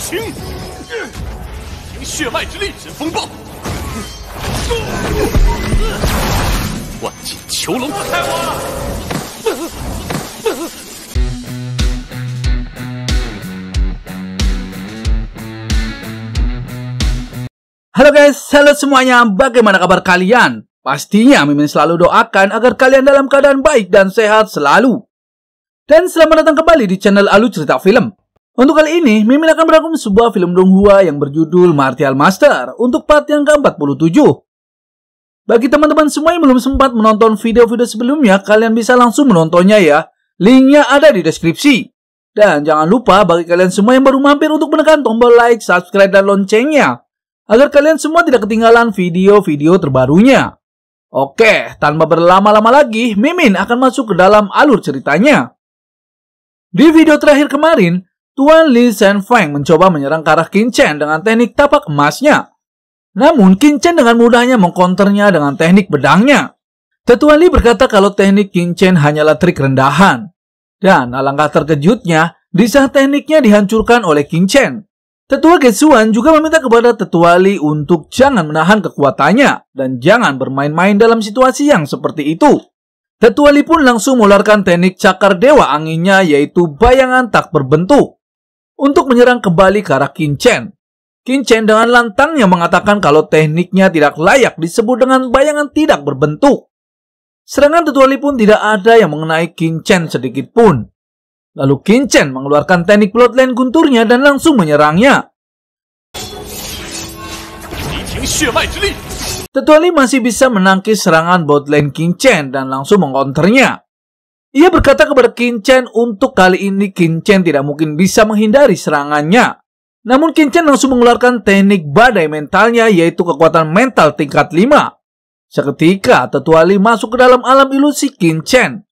Halo guys, halo semuanya. Bagaimana kabar kalian? Pastinya Mimin selalu doakan agar kalian dalam keadaan baik dan sehat selalu. Dan selamat datang kembali di channel Alu Cerita Film. Untuk kali ini, Mimin akan merangkum sebuah film Donghua yang berjudul Martial Master untuk part yang ke-47. Bagi teman-teman semua yang belum sempat menonton video-video sebelumnya, kalian bisa langsung menontonnya ya. Linknya ada di deskripsi. Dan jangan lupa bagi kalian semua yang baru mampir untuk menekan tombol like, subscribe, dan loncengnya. Agar kalian semua tidak ketinggalan video-video terbarunya. Oke, tanpa berlama-lama lagi, Mimin akan masuk ke dalam alur ceritanya. Di video terakhir kemarin, Tuan Li Feng mencoba menyerang ke arah Qin Chen dengan teknik tapak emasnya. Namun Qin Chen dengan mudahnya mengkonternya dengan teknik bedangnya. Tetuan Li berkata kalau teknik Qin Chen hanyalah trik rendahan. Dan alangkah terkejutnya, disah tekniknya dihancurkan oleh Qin Chen. Tetua Gesuan juga meminta kepada Tetua Li untuk jangan menahan kekuatannya dan jangan bermain-main dalam situasi yang seperti itu. Tetua Li pun langsung mengeluarkan teknik cakar dewa anginnya yaitu bayangan tak berbentuk untuk menyerang kembali ke arah Chen. Qin Chen dengan lantangnya mengatakan kalau tekniknya tidak layak disebut dengan bayangan tidak berbentuk. Serangan Tetuali pun tidak ada yang mengenai Chen sedikit pun. Lalu Chen mengeluarkan teknik bloodline gunturnya dan langsung menyerangnya. Tetuali masih bisa menangkis serangan bloodline Chen dan langsung mengonternya. Ia berkata kepada Kincen untuk kali ini Kincen tidak mungkin bisa menghindari serangannya. Namun Kincen langsung mengeluarkan teknik badai mentalnya yaitu kekuatan mental tingkat 5. Seketika tetua Li masuk ke dalam alam ilusi Kincen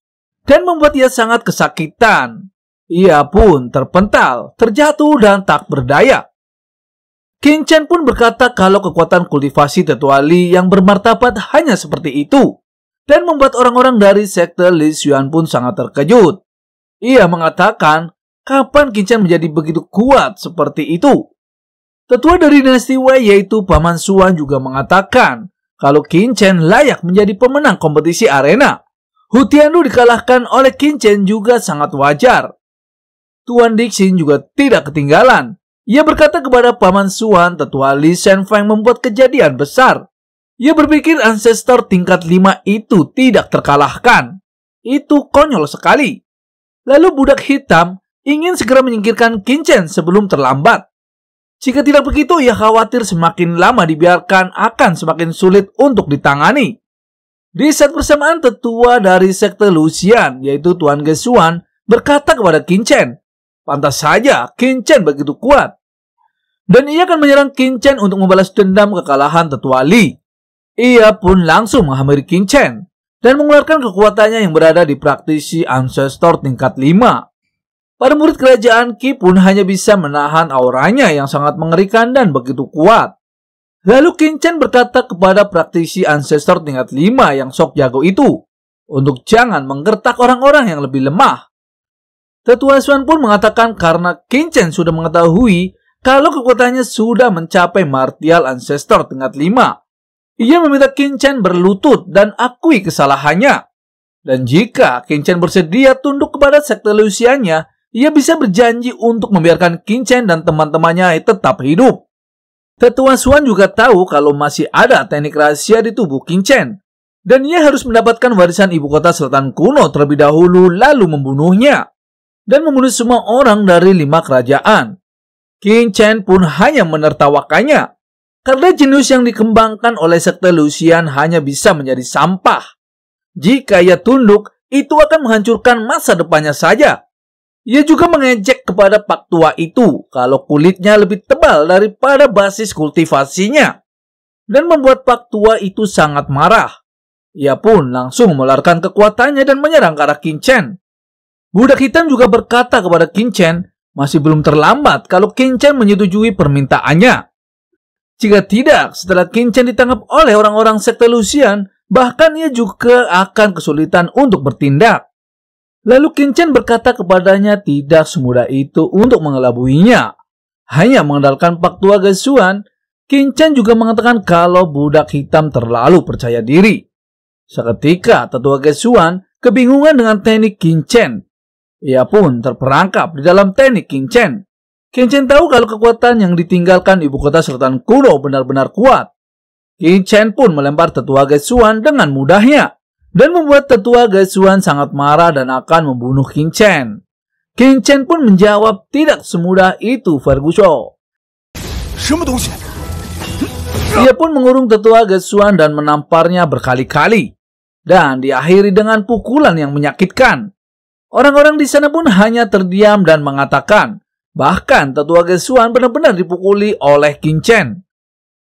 dan membuat ia sangat kesakitan. Ia pun terpental, terjatuh dan tak berdaya. Kincen pun berkata kalau kekuatan kultivasi tetua Li yang bermartabat hanya seperti itu dan membuat orang-orang dari sekte Li Xuan pun sangat terkejut. Ia mengatakan, kapan Kincan menjadi begitu kuat seperti itu? Tetua dari dinasti Wei yaitu Paman Xuan juga mengatakan kalau Kincen layak menjadi pemenang kompetisi arena. Hutianlu dikalahkan oleh Kincen juga sangat wajar. Tuan Dixin juga tidak ketinggalan. Ia berkata kepada Paman Suan, tetua Li Shen Feng membuat kejadian besar. Ia berpikir ancestor tingkat 5 itu tidak terkalahkan. Itu konyol sekali. Lalu budak hitam ingin segera menyingkirkan Kinchen sebelum terlambat. Jika tidak begitu, ia khawatir semakin lama dibiarkan akan semakin sulit untuk ditangani. Di saat bersamaan, tetua dari sekte Lucian, yaitu Tuan Gesuan, berkata kepada Kinchen, Pantas saja Kinchen begitu kuat. Dan ia akan menyerang Kinchen untuk membalas dendam kekalahan tetua Li. Ia pun langsung menghampiri King Chen dan mengeluarkan kekuatannya yang berada di praktisi Ancestor tingkat 5. Para murid kerajaan Ki pun hanya bisa menahan auranya yang sangat mengerikan dan begitu kuat. Lalu King Chen berkata kepada praktisi Ancestor tingkat 5 yang sok jago itu, untuk jangan menggertak orang-orang yang lebih lemah. Tetua Xuan pun mengatakan karena King Chen sudah mengetahui kalau kekuatannya sudah mencapai Martial Ancestor tingkat 5, ia meminta Chen berlutut dan akui kesalahannya. Dan jika Chen bersedia tunduk kepada sekte Lusianya, ia bisa berjanji untuk membiarkan Chen dan teman-temannya tetap hidup. Tetua Suan juga tahu kalau masih ada teknik rahasia di tubuh Chen. Dan ia harus mendapatkan warisan ibu kota selatan kuno terlebih dahulu lalu membunuhnya. Dan membunuh semua orang dari lima kerajaan. Chen pun hanya menertawakannya karena jenis yang dikembangkan oleh sekte Lucian hanya bisa menjadi sampah. Jika ia tunduk, itu akan menghancurkan masa depannya saja. Ia juga mengejek kepada pak tua itu kalau kulitnya lebih tebal daripada basis kultivasinya. Dan membuat pak tua itu sangat marah. Ia pun langsung melarikan kekuatannya dan menyerang ke arah Kinchen. Budak hitam juga berkata kepada Kinchen, masih belum terlambat kalau Kinchen menyetujui permintaannya. Jika tidak, setelah Kincen ditangkap oleh orang-orang sekte Lucian, bahkan ia juga akan kesulitan untuk bertindak. Lalu Kincen berkata kepadanya tidak semudah itu untuk mengelabuinya. Hanya mengandalkan Pak faktua Gesuan, Kincen juga mengatakan kalau budak hitam terlalu percaya diri. Seketika tetua Gesuan kebingungan dengan teknik Kincen, Ia pun terperangkap di dalam teknik Kincen. Kinchen tahu kalau kekuatan yang ditinggalkan ibu kota selatan kuno benar-benar kuat. Kinchen pun melempar tetua Gesuan dengan mudahnya dan membuat tetua Gesuan sangat marah dan akan membunuh Kinchen. Kinchen pun menjawab tidak semudah itu Ferguson. Ia pun mengurung tetua Gesuan dan menamparnya berkali-kali dan diakhiri dengan pukulan yang menyakitkan. Orang-orang di sana pun hanya terdiam dan mengatakan Bahkan tetua Gesuan benar-benar dipukuli oleh King Chen.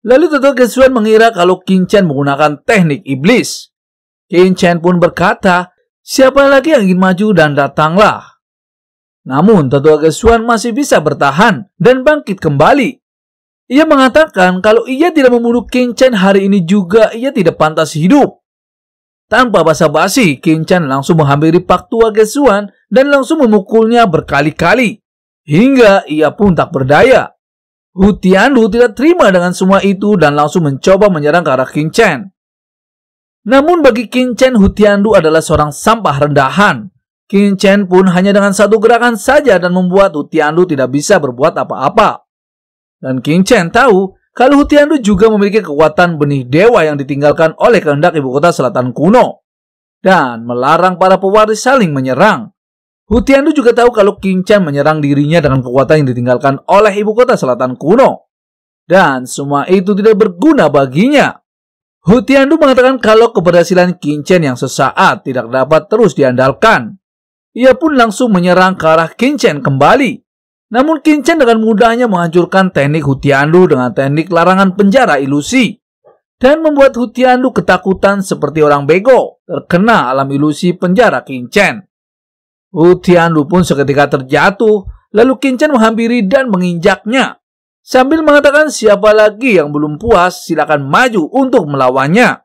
Lalu tetua Gesuan mengira kalau King Chen menggunakan teknik iblis. King Chen pun berkata, siapa lagi yang ingin maju dan datanglah. Namun tetua Gesuan masih bisa bertahan dan bangkit kembali. Ia mengatakan kalau ia tidak membunuh King Chen hari ini juga ia tidak pantas hidup. Tanpa basa-basi, King Chen langsung menghampiri Pak Tua Gesuan dan langsung memukulnya berkali-kali hingga ia pun tak berdaya. Hu tidak terima dengan semua itu dan langsung mencoba menyerang ke arah King Chen. Namun bagi King Chen, Hu adalah seorang sampah rendahan. King Chen pun hanya dengan satu gerakan saja dan membuat Hu tidak bisa berbuat apa-apa. Dan King Chen tahu kalau Hu juga memiliki kekuatan benih dewa yang ditinggalkan oleh kehendak ibu kota selatan kuno. Dan melarang para pewaris saling menyerang. Hutiandu juga tahu kalau King Chan menyerang dirinya dengan kekuatan yang ditinggalkan oleh ibu kota selatan kuno. Dan semua itu tidak berguna baginya. Hutiandu mengatakan kalau keberhasilan King Chen yang sesaat tidak dapat terus diandalkan. Ia pun langsung menyerang ke arah King Chen kembali. Namun King Chen dengan mudahnya menghancurkan teknik Hutiandu dengan teknik larangan penjara ilusi dan membuat Hutiandu ketakutan seperti orang bego terkena alam ilusi penjara King Chen. Tianlu pun seketika terjatuh, lalu Kincan menghampiri dan menginjaknya. Sambil mengatakan siapa lagi yang belum puas, silakan maju untuk melawannya.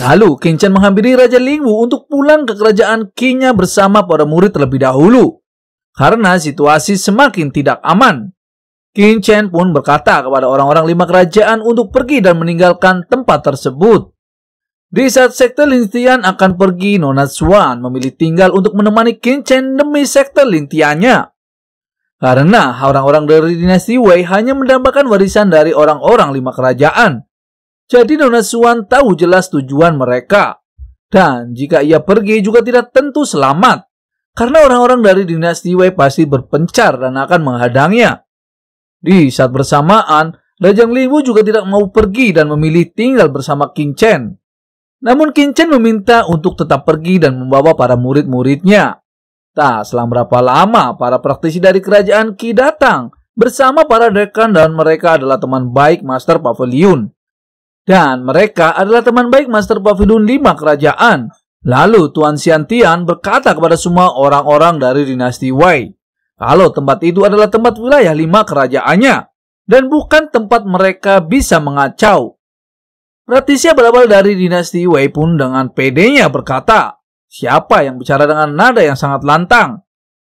Lalu Kincan menghampiri Raja Lingwu untuk pulang ke kerajaan Kinya bersama para murid terlebih dahulu. Karena situasi semakin tidak aman. Kinchen pun berkata kepada orang-orang lima kerajaan untuk pergi dan meninggalkan tempat tersebut. Di saat sekte Lintian akan pergi, Nona Swan memilih tinggal untuk menemani Qin demi sekte lintianya. Karena orang-orang dari dinasti Wei hanya mendambakan warisan dari orang-orang lima kerajaan. Jadi Nona Swan tahu jelas tujuan mereka. Dan jika ia pergi juga tidak tentu selamat. Karena orang-orang dari dinasti Wei pasti berpencar dan akan menghadangnya. Di saat bersamaan, Rajang Liwu juga tidak mau pergi dan memilih tinggal bersama King Chen. Namun Kinchen meminta untuk tetap pergi dan membawa para murid-muridnya. Tak selang berapa lama, para praktisi dari kerajaan Qi datang bersama para dekan dan mereka adalah teman baik Master Pavilion. Dan mereka adalah teman baik Master Pavilion lima kerajaan. Lalu Tuan Tian berkata kepada semua orang-orang dari dinasti Wei, kalau tempat itu adalah tempat wilayah lima kerajaannya, dan bukan tempat mereka bisa mengacau, Ratisya berawal dari dinasti Wei pun dengan pedenya berkata, siapa yang bicara dengan nada yang sangat lantang?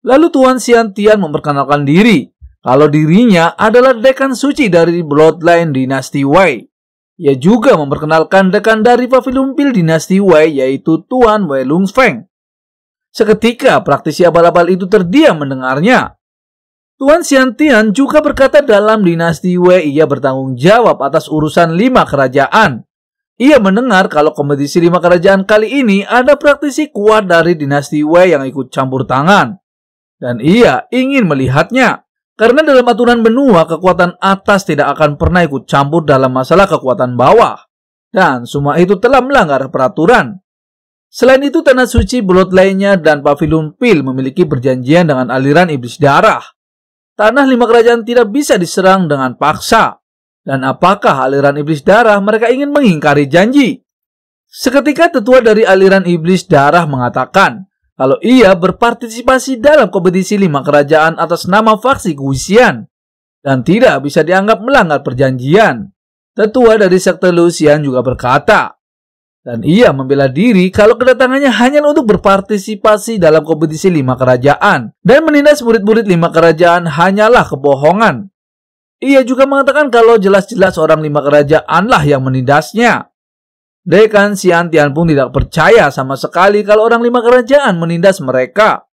Lalu Tuan Xiantian memperkenalkan diri, kalau dirinya adalah dekan suci dari bloodline dinasti Wei. Ia juga memperkenalkan dekan dari pil dinasti Wei yaitu Tuan Wei Lung Feng. Seketika praktisi abal-abal itu terdiam mendengarnya. Tuan Xiantian juga berkata dalam dinasti Wei ia bertanggung jawab atas urusan lima kerajaan. Ia mendengar kalau kompetisi lima kerajaan kali ini ada praktisi kuat dari dinasti Wei yang ikut campur tangan. Dan ia ingin melihatnya. Karena dalam aturan benua, kekuatan atas tidak akan pernah ikut campur dalam masalah kekuatan bawah. Dan semua itu telah melanggar peraturan. Selain itu, Tanah Suci Bloodline-nya dan Pavilion Pil memiliki perjanjian dengan aliran iblis darah tanah lima kerajaan tidak bisa diserang dengan paksa. Dan apakah aliran iblis darah mereka ingin mengingkari janji? Seketika tetua dari aliran iblis darah mengatakan, kalau ia berpartisipasi dalam kompetisi lima kerajaan atas nama faksi Guisian dan tidak bisa dianggap melanggar perjanjian. Tetua dari sekte Lucian juga berkata, dan ia membela diri kalau kedatangannya hanya untuk berpartisipasi dalam kompetisi lima kerajaan dan menindas murid-murid lima kerajaan hanyalah kebohongan. Ia juga mengatakan kalau jelas-jelas orang lima kerajaanlah yang menindasnya. Dekan Siantian pun tidak percaya sama sekali kalau orang lima kerajaan menindas mereka.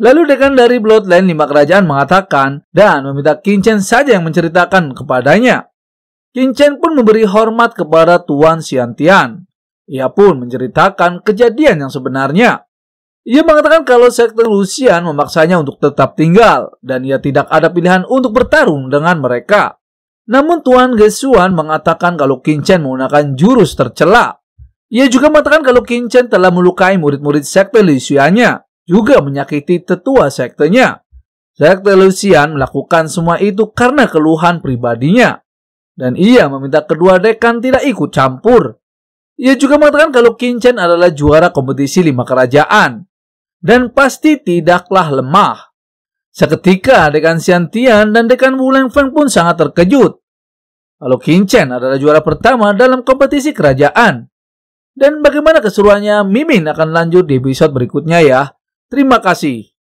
Lalu dekan dari Bloodline lima kerajaan mengatakan dan meminta Kinchen saja yang menceritakan kepadanya. Kinchen pun memberi hormat kepada Tuan Siantian. Ia pun menceritakan kejadian yang sebenarnya. Ia mengatakan kalau sekte Lucian memaksanya untuk tetap tinggal dan ia tidak ada pilihan untuk bertarung dengan mereka. Namun Tuan Gesuan mengatakan kalau Kinchen menggunakan jurus tercela. Ia juga mengatakan kalau Kinchen telah melukai murid-murid sekte Lucianya, juga menyakiti tetua sektenya. Sekte Lucian melakukan semua itu karena keluhan pribadinya. Dan ia meminta kedua dekan tidak ikut campur ia juga mengatakan kalau Kinchen adalah juara kompetisi lima kerajaan dan pasti tidaklah lemah. Seketika Dekan Siantian dan Dekan Wuleng Feng pun sangat terkejut. Kalau Kinchen adalah juara pertama dalam kompetisi kerajaan. Dan bagaimana keseruannya Mimin akan lanjut di episode berikutnya ya. Terima kasih.